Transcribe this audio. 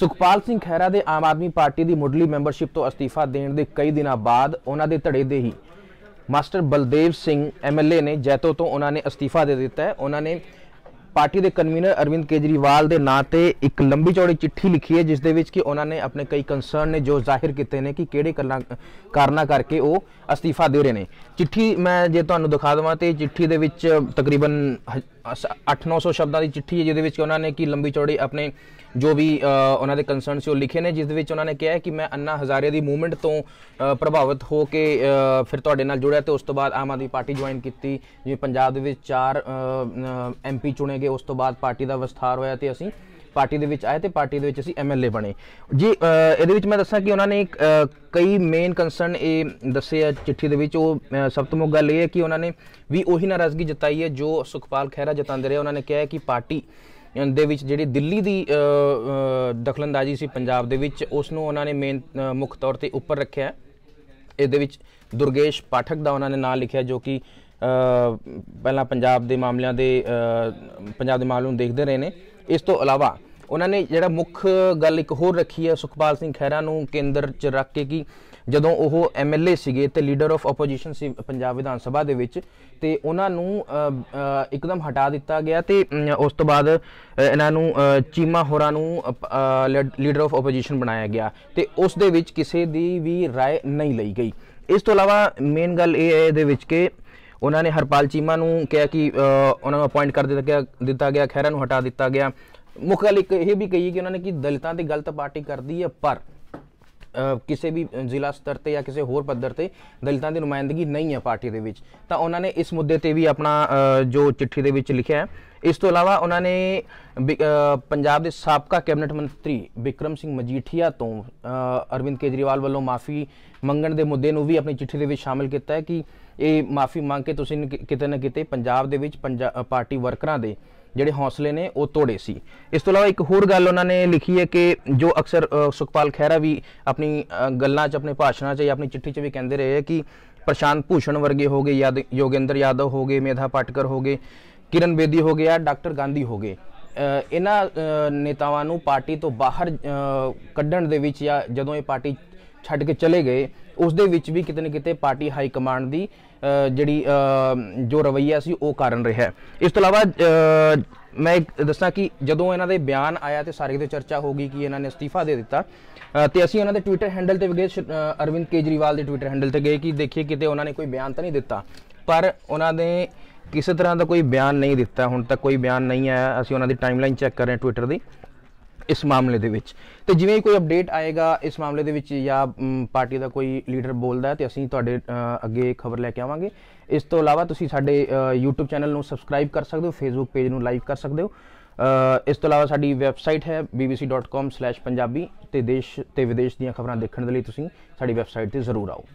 ਸੁਖਪਾਲ ਸਿੰਘ ਖੈਰਾ ਦੇ ਆਮ ਆਦਮੀ ਪਾਰਟੀ ਦੀ ਮੁੱਢਲੀ ਮੈਂਬਰਸ਼ਿਪ ਤੋਂ ਅਸਤੀਫਾ ਦੇਣ ਦੇ ਕਈ ਦਿਨਾਂ ਬਾਅਦ ਉਹਨਾਂ ਦੇ ਧੜੇ ਦੇ ਹੀ ਮਾਸਟਰ ਬਲਦੇਵ ਸਿੰਘ ਐਮਐਲਏ ਨੇ ਜੈਤੋ ਤੋਂ ਉਹਨਾਂ ਨੇ ਅਸਤੀਫਾ ਦੇ ਦਿੱਤਾ ਹੈ ਉਹਨਾਂ ਨੇ ਪਾਰਟੀ ਦੇ ਕਨਵੀਨਰ ਅਰਵਿੰਦ ਕੇਜਰੀਵਾਲ ਦੇ ਨਾਂ ਤੇ ਇੱਕ ਲੰਬੀ ਚੌੜੀ ਚਿੱਠੀ ਲਿਖੀ ਹੈ ਜਿਸ ਦੇ ਵਿੱਚ ਕਿ ਉਹਨਾਂ ਨੇ ਆਪਣੇ ਕਈ ਕੰਸਰਨ ਨੇ ਜੋ ਜ਼ਾਹਿਰ ਕੀਤੇ ਨੇ ਕਿ ਕਿਹੜੇ ਕਰਨਾ ਕਰਕੇ ਉਹ ਅਸਤੀਫਾ ਦੇ ਰਹੇ ਨੇ ਚਿੱਠੀ ਮੈਂ ਜੇ ਤੁਹਾਨੂੰ ਦਿਖਾ ਦਵਾਂ ਤੇ ਚਿੱਠੀ ਦੇ ਵਿੱਚ ਤਕਰੀਬਨ 8-900 ਸ਼ਬਦਾਂ ਦੀ ਚਿੱਠੀ ਹੈ ਜਿਹਦੇ ਵਿੱਚ ਉਹਨਾਂ ਨੇ ਕਿ ਲੰਬੀ ਚੌੜੀ ਆਪਣੇ ਜੋ ਵੀ ਉਹਨਾਂ ਦੇ ਕੰਸਰਨਸ ਉਹ ਲਿਖੇ ਨੇ ਜਿਸ ਦੇ ਵਿੱਚ ਉਹਨਾਂ ਨੇ ਕਿਹਾ ਕਿ ਮੈਂ ਅੰਨਾ ਹਜ਼ਾਰੇ ਦੀ ਮੂਵਮੈਂਟ ਤੋਂ ਪ੍ਰਭਾਵਿਤ ਹੋ ਕੇ ਫਿਰ ਤੁਹਾਡੇ ਨਾਲ ਜੁੜਿਆ ਤੇ ਉਸ ਤੋਂ ਬਾਅਦ ਆਮ ਆਦਮੀ ਪਾਰਟੀ ਜੁਆਇਨ ਕੀਤੀ ਜਿਵੇਂ ਪੰਜਾਬ ਦੇ ਵਿੱਚ ਚਾਰ ਐਮਪੀ ਚੁਣੇ ਗਏ ਉਸ ਤੋਂ ਬਾਅਦ ਪਾਰਟੀ ਦਾ ਵਿਸਥਾਰ ਹੋਇਆ ਤੇ ਅਸੀਂ ਪਾਰਟੀ ਦੇ ਵਿੱਚ ਆਏ ਤੇ ਪਾਰਟੀ ਦੇ ਵਿੱਚ ਅਸੀਂ ਐਮਐਲਏ ਬਣੇ ਜੀ ਇਹਦੇ ਵਿੱਚ ਮੈਂ ਦੱਸਾਂ ਕਿ ਉਹਨਾਂ ਨੇ ਕਈ ਮੇਨ ਕੰਸਰਨ ਇਹ ਦੱਸੇ ਆ ਚਿੱਠੀ ਦੇ ਵਿੱਚ ਉਹ ਸਭ ਤੋਂ ਮੁੱਖ ਗੱਲ ਇਹ ਹੈ ਕਿ ਉਹਨਾਂ ਨੇ ਵੀ ਉਹੀ ਨਾਰਾਜ਼ਗੀ ਜਤਾਈ ਹੈ ਜੋ ਸੁਖਪਾਲ ਖਹਿਰਾ ਜਤਾਉਂਦੇ ਰਹੇ ਉਹਨਾਂ ਨੇ ਕਿਹਾ ਕਿ ਪਾਰਟੀ ਦੇ ਵਿੱਚ ਜਿਹੜੀ ਦਿੱਲੀ ਦੀ ਦਖਲਅੰਦਾਜ਼ੀ ਸੀ ਪੰਜਾਬ ਦੇ ਵਿੱਚ ਉਸ ਨੂੰ ਉਹਨਾਂ ਨੇ ਮੇਨ ਮੁੱਖ ਤੌਰ ਤੇ ਉੱਪਰ ਰੱਖਿਆ ਹੈ ਇਹਦੇ ਵਿੱਚ ਦੁਰਗੇਸ਼ ਪਾਠਕ ਦਾ ਉਹਨਾਂ ਨੇ ਨਾਂ ਲਿਖਿਆ ਜੋ ਕਿ ਪਹਿਲਾਂ ਪੰਜਾਬ ਦੇ ਮਾਮਲਿਆਂ ਦੇ ਪੰਜਾਬ ਦੇ ਮਾਮਲੇ ਨੂੰ ਦੇਖਦੇ ਰਹੇ ਨੇ ਇਸ ਤੋਂ ਇਲਾਵਾ ਉਹਨਾਂ ਨੇ ਜਿਹੜਾ ਮੁੱਖ ਗੱਲ ਇੱਕ ਹੋਰ ਰੱਖੀ ਹੈ ਸੁਖਪਾਲ ਸਿੰਘ ਖਹਿਰਾ ਨੂੰ ਕੇਂਦਰ 'ਚ ਰੱਖ ਕੇ ਕਿ ਜਦੋਂ ਉਹ ਐਮਐਲਏ ਸੀਗੇ ਤੇ ਲੀਡਰ ਆਫ ਆਪੋਜੀਸ਼ਨ ਸੀ ਪੰਜਾਬ ਵਿਧਾਨ ਸਭਾ ਦੇ ਵਿੱਚ ਤੇ ਉਹਨਾਂ ਨੂੰ ਇੱਕਦਮ ਹਟਾ ਦਿੱਤਾ ਗਿਆ ਤੇ ਉਸ ਤੋਂ ਬਾਅਦ ਇਹਨਾਂ ਨੂੰ ਚੀਮਾ ਹੋਰਾਂ ਨੂੰ ਲੀਡਰ ਆਫ ਆਪੋਜੀਸ਼ਨ ਬਣਾਇਆ ਗਿਆ ਤੇ ਉਸ ਦੇ ਵਿੱਚ ਕਿਸੇ ਦੀ ਵੀ رائے ਨਹੀਂ ਲਈ ਗਈ ਇਸ ਤੋਂ ਇਲਾਵਾ ਮੇਨ ਗੱਲ ਇਹ ਹੈ ਦੇ ਵਿੱਚ ਕਿ ਉਹਨਾਂ ਨੇ ਹਰਪਾਲ ਚੀਮਾ ਨੂੰ ਕਿਹਾ ਕਿ ਉਹਨਾਂ ਨੂੰ ਅਪਾਇੰਟ ਕਰ ਦਿੱਤਾ ਗਿਆ ਦਿੱਤਾ ਗਿਆ ਖੈਰਾ ਨੂੰ ਹਟਾ ਦਿੱਤਾ ਗਿਆ ਮੁੱਖ ਗੱਲ ਇੱਕ ਇਹ ਵੀ ਕਹੀ ਕਿ ਉਹਨਾਂ ਨੇ ਕਿ ਦਲਿਤਾਂ ਦੀ ਗਲਤ ਪਾਰਟੀ ਕਰਦੀ ਹੈ ਪਰ ਕਿਸੇ ਵੀ ਜ਼ਿਲ੍ਹਾ ਸਤਰ ਤੇ ਜਾਂ ਕਿਸੇ ਹੋਰ ਪੱਧਰ ਤੇ ਦਲਿਤਾਂ ਦੀ ਨੁਮਾਇੰਦਗੀ ਨਹੀਂ ਹੈ ਪਾਰਟੀ ਦੇ ਵਿੱਚ ਤਾਂ ਉਹਨਾਂ ਨੇ ਇਸ ਮੁੱਦੇ ਤੇ ਵੀ ਆਪਣਾ ਜੋ ਚਿੱਠੀ ਦੇ ਵਿੱਚ ਲਿਖਿਆ ਹੈ ਇਸ ਤੋਂ ਇਲਾਵਾ ਉਹਨਾਂ ਨੇ ਪੰਜਾਬ ਦੇ ਸਾਬਕਾ ਕੈਬਨਿਟ ਮੰਤਰੀ ਵਿਕਰਮ ਸਿੰਘ ਮਜੀਠੀਆ ਤੋਂ ਅਰਵਿੰਦ ਕੇਜਰੀਵਾਲ ਵੱਲੋਂ ਮਾਫੀ ਮੰਗਣ ਦੇ ਮੁੱਦੇ ਨੂੰ ਵੀ ਆਪਣੀ ਚਿੱਠੀ ਦੇ ਵਿੱਚ ਸ਼ਾਮਲ ਕੀਤਾ ਹੈ ਕਿ ਇਹ ਮਾਫੀ ਮੰਗ ਕੇ ਤੁਸੀਂ ਕਿਤੇ ਨਾ ਕਿਤੇ ਪੰਜਾਬ ਦੇ ਵਿੱਚ ਪਾਰਟੀ ਵਰਕਰਾਂ ਦੇ ਜਿਹੜੇ ਹੌਸਲੇ ਨੇ ਉਹ ਤੋੜੇ ਸੀ ਇਸ ਤੋਂ ਇਲਾਵਾ ਇੱਕ ਹੋਰ ਗੱਲ ਉਹਨਾਂ ਨੇ ਲਿਖੀ ਹੈ ਕਿ ਜੋ ਅਕਸਰ ਸੁਖਪਾਲ ਖਹਿਰਾ ਵੀ ਆਪਣੀ ਗੱਲਾਂ 'ਚ ਆਪਣੇ ਭਾਸ਼ਣਾਂ 'ਚ ਜਾਂ ਆਪਣੀ ਚਿੱਠੀ 'ਚ ਵੀ ਕਹਿੰਦੇ ਰਹੇ ਕਿ ਪ੍ਰਸ਼ਾਂਤ ਭੂਸ਼ਣ ਵਰਗੇ ਹੋ ਗਏ ਯੋਗਿੰਦਰ ਯਾਦਵ ਹੋ ਗਏ ਮੇਧਾ ਪਾਟਕਰ ਹੋ ਗਏ ਕਿਰਨ ਬੇਦੀ ਹੋ ਗਏ ਆ ਡਾਕਟਰ ਗਾਂਧੀ ਹੋ ਗਏ ਇਹਨਾਂ ਨੇਤਾਵਾਂ ਨੂੰ ਪਾਰਟੀ ਤੋਂ ਬਾਹਰ ਕੱਢਣ ਦੇ ਵਿੱਚ ਜਾਂ ਜਦੋਂ ਇਹ ਪਾਰਟੀ ਛੱਡ ਕੇ ਚਲੇ ਗਏ ਉਸ ਦੇ ਵਿੱਚ ਵੀ ਕਿਤੇ ਨਾ ਕਿਤੇ ਪਾਰਟੀ ਹਾਈ ਕਮਾਂਡ ਦੀ ਜਿਹੜੀ ਜੋ ਰਵਈਆ ਸੀ ਉਹ ਕਾਰਨ ਰਿਹਾ ਹੈ ਇਸ ਤੋਂ ਇਲਾਵਾ ਮੈਂ ਦੱਸਾਂ ਕਿ ਜਦੋਂ ਇਹਨਾਂ ਦੇ ਬਿਆਨ ਆਇਆ ਤੇ ਸਾਰੇ ਦੇ ਚਰਚਾ ਹੋ ਗਈ ਕਿ ਇਹਨਾਂ ਨੇ ਅਸਤੀਫਾ ਦੇ ਦਿੱਤਾ ਤੇ ਅਸੀਂ ਉਹਨਾਂ ਦੇ ਟਵਿੱਟਰ ਹੈਂਡਲ ਤੇ ਵਗੇ ਅਰਵਿੰਦ ਕੇਜਰੀਵਾਲ ਦੇ ਟਵਿੱਟਰ ਹੈਂਡਲ ਤੇ ਗਏ ਕਿ ਦੇਖੀਏ ਕਿਤੇ ਉਹਨਾਂ ਨੇ ਕੋਈ ਬਿਆਨ ਤਾਂ ਨਹੀਂ ਦਿੱਤਾ ਪਰ ਉਹਨਾਂ ਨੇ ਕਿਸੇ ਤਰ੍ਹਾਂ ਦਾ ਕੋਈ ਬਿਆਨ ਨਹੀਂ ਦਿੱਤਾ ਹੁਣ ਤੱਕ ਕੋਈ ਬਿਆਨ ਨਹੀਂ ਆਇਆ ਅਸੀਂ ਉਹਨਾਂ ਦੀ ਟਾਈਮਲਾਈਨ ਚੈੱਕ ਕਰ ਰਹੇ ਹਾਂ ਟਵਿੱਟਰ ਦੀ ਇਸ ਮਾਮਲੇ ਦੇ ਵਿੱਚ ਤੇ ਜਿਵੇਂ ਹੀ ਕੋਈ ਅਪਡੇਟ ਆਏਗਾ ਇਸ ਮਾਮਲੇ ਦੇ ਵਿੱਚ ਜਾਂ ਪਾਰਟੀ ਦਾ ਕੋਈ ਲੀਡਰ ਬੋਲਦਾ ਹੈ ਤੇ ਅਸੀਂ ਤੁਹਾਡੇ ਅੱਗੇ ਖਬਰ ਲੈ ਕੇ ਆਵਾਂਗੇ ਇਸ ਤੋਂ ਇਲਾਵਾ ਤੁਸੀਂ ਸਾਡੇ YouTube ਚੈਨਲ ਨੂੰ ਸਬਸਕ੍ਰਾਈਬ ਕਰ ਸਕਦੇ ਹੋ Facebook ਪੇਜ ਨੂੰ ਲਾਈਕ ਕਰ ਸਕਦੇ ਹੋ ਇਸ ਤੋਂ ਇਲਾਵਾ ਸਾਡੀ ਵੈਬਸਾਈਟ ਹੈ bbc.com/punjabi ਤੇ ਦੇਸ਼ ਤੇ ਵਿਦੇਸ਼ ਦੀਆਂ ਖਬਰਾਂ ਦੇਖਣ ਦੇ ਲਈ ਤੁਸੀਂ ਸਾਡੀ ਵੈਬਸਾਈਟ ਤੇ ਜ਼ਰੂਰ ਆਓ